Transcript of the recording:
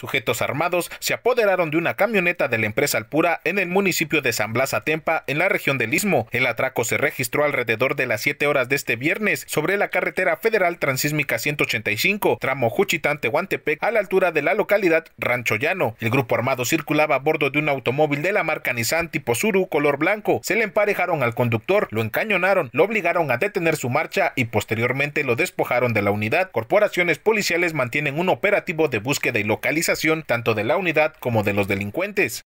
Sujetos armados se apoderaron de una camioneta de la empresa Alpura en el municipio de San Blas Atempa, en la región del Istmo. El atraco se registró alrededor de las 7 horas de este viernes sobre la carretera federal transísmica 185, tramo Juchitán-Tehuantepec, a la altura de la localidad Rancho Llano. El grupo armado circulaba a bordo de un automóvil de la marca Nissan tipo Suru color blanco. Se le emparejaron al conductor, lo encañonaron, lo obligaron a detener su marcha y posteriormente lo despojaron de la unidad. Corporaciones policiales mantienen un operativo de búsqueda y localización tanto de la unidad como de los delincuentes.